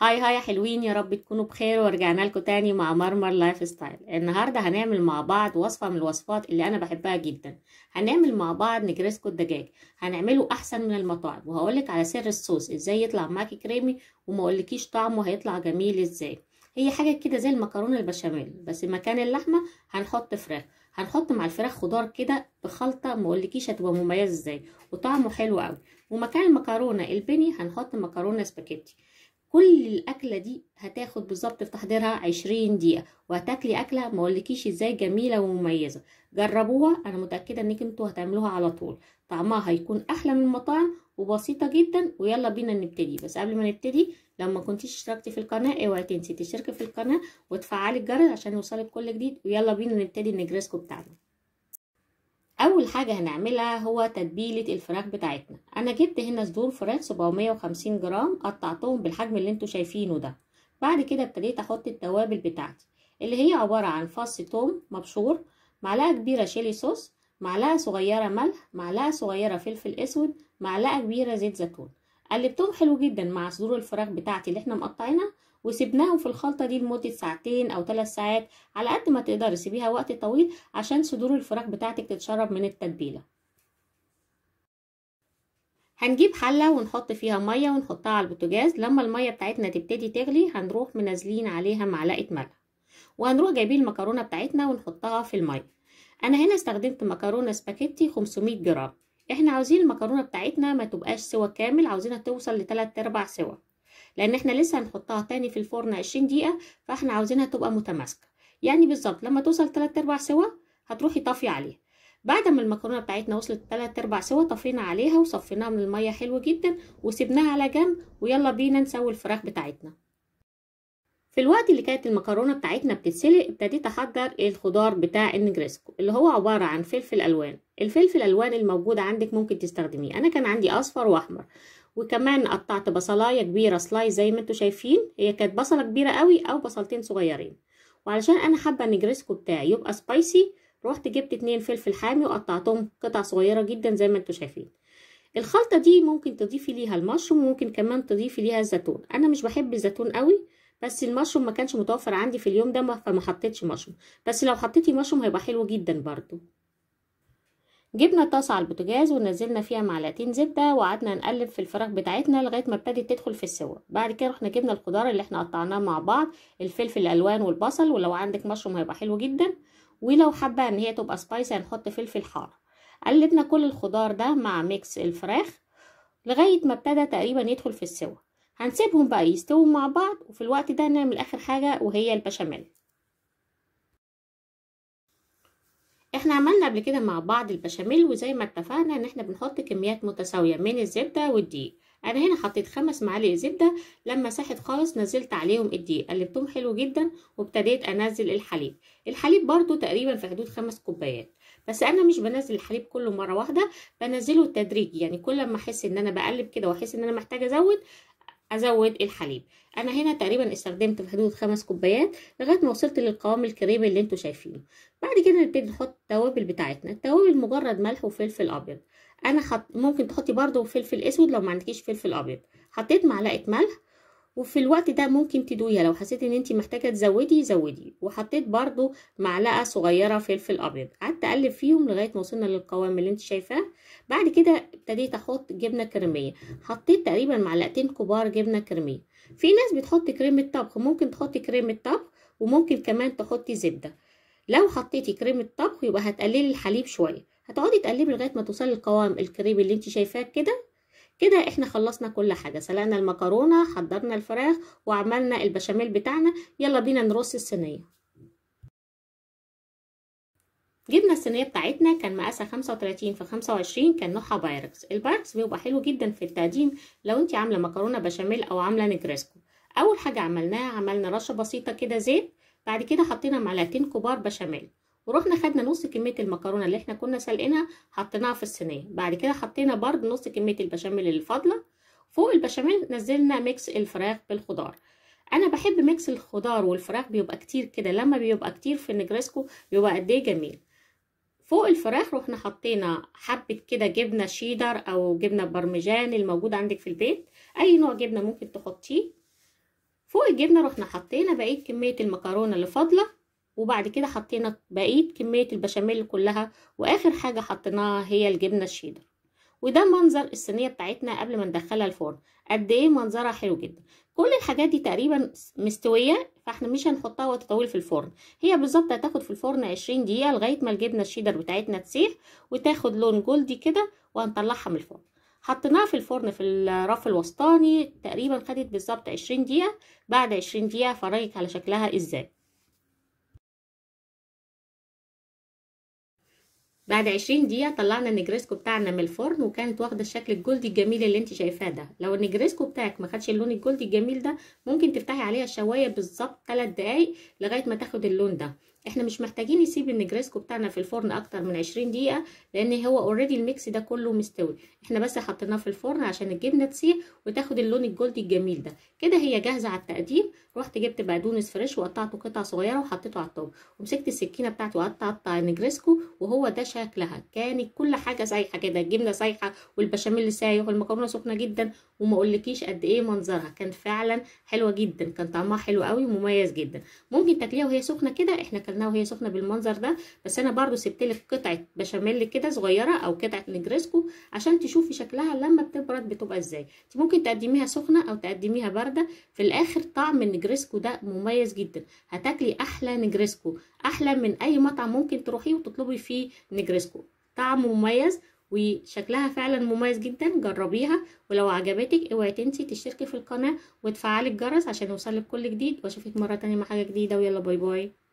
هاي هاي حلوين يا رب تكونوا بخير ورجعنا لكم تاني مع مرمر لايف ستايل النهارده هنعمل مع بعض وصفه من الوصفات اللي انا بحبها جدا هنعمل مع بعض نجرسكو الدجاج هنعمله احسن من المطاعم وهقولك على سر الصوص ازاي يطلع معاكي كريمي وما اقولكيش طعمه هيطلع جميل ازاي هي حاجه كده زي المكرونه البشاميل بس مكان اللحمه هنحط فراخ هنحط مع الفراخ خضار كده بخلطه ما اقولكيش هتبقى مميزه ازاي وطعمه حلو قوي ومكان المكرونه البني هنحط مكرونه سباكيتي كل الاكله دي هتاخد بالظبط في تحضيرها 20 دقيقه وهتاكلي اكله ما اقولكيش ازاي جميله ومميزه جربوها انا متاكده انك انتوا هتعملوها على طول طعمها هيكون احلى من المطاعم وبسيطه جدا ويلا بينا نبتدي بس قبل ما نبتدي لو كنتيش اشتركتي في القناه اوعي تنسي تشتركي في القناه وتفعلي الجرس عشان يوصلك كل جديد ويلا بينا نبتدي النجريسكو بتاعنا اول حاجه هنعملها هو تتبيله الفراخ بتاعتنا انا جبت هنا صدور فراخ 750 جرام قطعتهم بالحجم اللي انتوا شايفينه ده بعد كده ابتديت احط التوابل بتاعتي اللي هي عباره عن فص توم مبشور معلقه كبيره شيلي صوص معلقه صغيره ملح معلقه صغيره فلفل اسود معلقه كبيره زيت زيتون قلبتهم حلو جدا مع صدور الفراخ بتاعتي اللي احنا مقطعينها وسبناهم في الخلطة دي لمدة ساعتين أو ثلاث ساعات على قد ما تقدري سيبيها وقت طويل عشان صدور الفراخ بتاعتك تتشرب من التتبيلة هنجيب حلة ونحط فيها مية ونحطها على البوتاجاز لما المية بتاعتنا تبتدي تغلي هنروح منزلين عليها معلقة ملح وهنروح جايبين المكرونة بتاعتنا ونحطها في المية أنا هنا استخدمت مكرونة سباكيتي 500 جرام احنا عاوزين المكرونة بتاعتنا ما تبقاش سوا كامل عاوزينها توصل لتلات ارباع سوا لان احنا لسه هنحطها تاني في الفرن 20 دقيقه فاحنا عاوزينها تبقى متماسكه يعني بالظبط لما توصل 3 ارباع سوا هتروحي طافيه عليها بعد ما المكرونه بتاعتنا وصلت 3 ارباع سوا طفينا عليها وصفيناها من الميه حلو جدا وسبناها على جنب ويلا بينا نسوي الفراخ بتاعتنا في الوقت اللي كانت المكرونه بتاعتنا بتتسلق ابتديت احضر الخضار بتاع النجريسكو اللي هو عباره عن فلفل الوان الفلفل الالوان الموجود عندك ممكن تستخدميه انا كان عندي اصفر واحمر وكمان قطعت بصلايه كبيره سلايز زي ما انتوا شايفين هي كانت بصله كبيره قوي او بصلتين صغيرين وعلشان انا حابه النجريسكو بتاعي يبقى سبايسي رحت جبت اتنين فلفل حامي وقطعتهم قطع صغيره جدا زي ما انتوا شايفين الخلطه دي ممكن تضيفي ليها المشروم وممكن كمان تضيفي ليها الزيتون انا مش بحب الزيتون قوي بس المشروم ما كانش متوفر عندي في اليوم ده فما حطيتش مشروم بس لو حطيتي مشروم هيبقى حلو جدا برضو جبنا طاسه على البوتاجاز ونزلنا فيها معلقتين زبده وقعدنا نقلب في الفراخ بتاعتنا لغايه ما ابتدت تدخل في السوا بعد كده رحنا جبنا الخضار اللي احنا قطعناه مع بعض الفلفل الالوان والبصل ولو عندك مشروم هيبقى حلو جدا ولو حابه ان هي تبقى سبايسي هنحط فلفل حار قلبنا كل الخضار ده مع ميكس الفراخ لغايه ما ابتدى تقريبا يدخل في السوا هنسيبهم بقى يستووا مع بعض وفي الوقت ده نعمل اخر حاجه وهي البشاميل احنا عملنا قبل كده مع بعض البشاميل وزي ما اتفقنا ان احنا بنحط كميات متساويه من الزبده والدقيق انا هنا حطيت خمس معالق زبده لما ساحت خالص نزلت عليهم الدقيق قلبتهم حلو جدا وابتديت انزل الحليب الحليب برده تقريبا في حدود خمس كوبايات بس انا مش بنزل الحليب كله مره واحده بنزله تدريجي يعني كل ما احس ان انا بقلب كده واحس ان انا محتاجه ازود ازود الحليب انا هنا تقريبا استخدمت في حدود خمس كوبايات لغايه ما وصلت للقوام الكريمي اللي انتوا شايفينه بعد كده نبتدي نحط التوابل بتاعتنا التوابل مجرد ملح وفلفل ابيض انا حط... ممكن تحطي برده فلفل اسود لو ما عندكيش فلفل ابيض حطيت معلقه ملح وفي الوقت ده ممكن تدويها لو حسيت ان انت محتاجه تزودي زودي وحطيت برده معلقه صغيره فلفل ابيض قعدت اقلب فيهم لغايه ما وصلنا للقوام اللي انت شايفاه بعد كده ابتديت احط جبنه كريميه حطيت تقريبا معلقتين كبار جبنه كريميه في ناس بتحط كريمه طبخ ممكن تحطي كريمه طبخ وممكن كمان تحطي زبده لو حطيتي كريمه طبخ يبقى هتقللي الحليب شويه هتقعدي تقلبي لغايه ما توصلي القوام الكريم اللي انت شايفاه كده كده احنا خلصنا كل حاجه سلقنا المكرونه حضرنا الفراخ وعملنا البشاميل بتاعنا يلا بينا نرص الصينيه جبنا الصينيه بتاعتنا كان مقاسها 35 في 25 كان نوعها بايركس البايركس بيبقى حلو جدا في التقديم لو انت عامله مكرونه بشاميل او عامله نجريسكو اول حاجه عملناها عملنا رشه بسيطه كده زيت بعد كده حطينا معلقتين كبار بشاميل ورحنا خدنا نص كميه المكرونه اللي احنا كنا سالقينها حطيناها في الصينيه بعد كده حطينا برضه نص كميه البشاميل اللي فاضله فوق البشاميل نزلنا ميكس الفراخ بالخضار انا بحب ميكس الخضار والفراخ بيبقى كتير كده لما بيبقى كتير في النجريسكو بيبقى قد ايه جميل فوق الفراخ رحنا حطينا حبة كده جبنة شيدر أو جبنة برمجان الموجود عندك في البيت أي نوع جبنة ممكن تحطيه فوق الجبنة رحنا حطينا بقية كمية المكرونة اللي فاضلة وبعد كده حطينا بقية كمية البشاميل كلها وآخر حاجة حطيناها هي الجبنة الشيدر وده منظر الصينيه بتاعتنا قبل ما ندخلها الفرن قد ايه منظرها حلو جدا كل الحاجات دي تقريبا مستويه فاحنا مش هنحطها وقت طويل في الفرن هي بالظبط هتاخد في الفرن 20 دقيقه لغايه ما الجبنه الشيدر بتاعتنا تسيح وتاخد لون جولدي كده وهنطلعها من الفرن حطيناها في الفرن في الرف الوسطاني تقريبا خدت بالظبط 20 دقيقه بعد 20 دقيقه فريك على شكلها ازاي بعد عشرين دقيقه طلعنا النجريسكو بتاعنا من الفرن وكانت واخده الشكل الجولدي الجميل اللي انت شايفاه ده لو النجريسكو بتاعك ما خدش اللون الجولدي الجميل ده ممكن تفتحي عليها الشوايه بالظبط 3 دقايق لغايه ما تاخد اللون ده احنا مش محتاجين نسيب النجريسكو بتاعنا في الفرن اكتر من 20 دقيقه لان هو اوريدي الميكس ده كله مستوي احنا بس حطيناه في الفرن عشان الجبنه تسيح وتاخد اللون الجولدي الجميل ده كده هي جاهزه على التقديم رحت جبت بقدونس فريش وقطعته قطع صغيره وحطيته على الطاجن ومسكت السكينه بتاعتي وقعدت اقطع النجريسكو وهو ده شكلها كانت كل حاجه سايحه كده الجبنه سايحه والبشاميل سايح والمكرونه سخنه جدا وما اقولكيش قد ايه منظرها كان فعلا حلوه جدا كان طعمها حلو قوي ومميز جدا ممكن تاكليها وهي سخنه كده احنا اكلناها وهي سخنه بالمنظر ده بس انا برضو سبت لك قطعه بشاميل كده صغيره او قطعه نجرسكو عشان تشوفي شكلها لما بتبرد بتبقى ازاي انت ممكن تقدميها سخنه او تقدميها بارده في الاخر طعم النجرسكو ده مميز جدا هتاكلي احلى نجرسكو احلى من اي مطعم ممكن تروحيه وتطلبي فيه نجرسكو طعمه مميز وشكلها فعلا مميز جدا جربيها ولو عجبتك اوعي تنسي تشتركي في القناة وتفعلي الجرس عشان يوصلك كل جديد واشوفك مرة تانية مع حاجة جديدة ويلا باي باي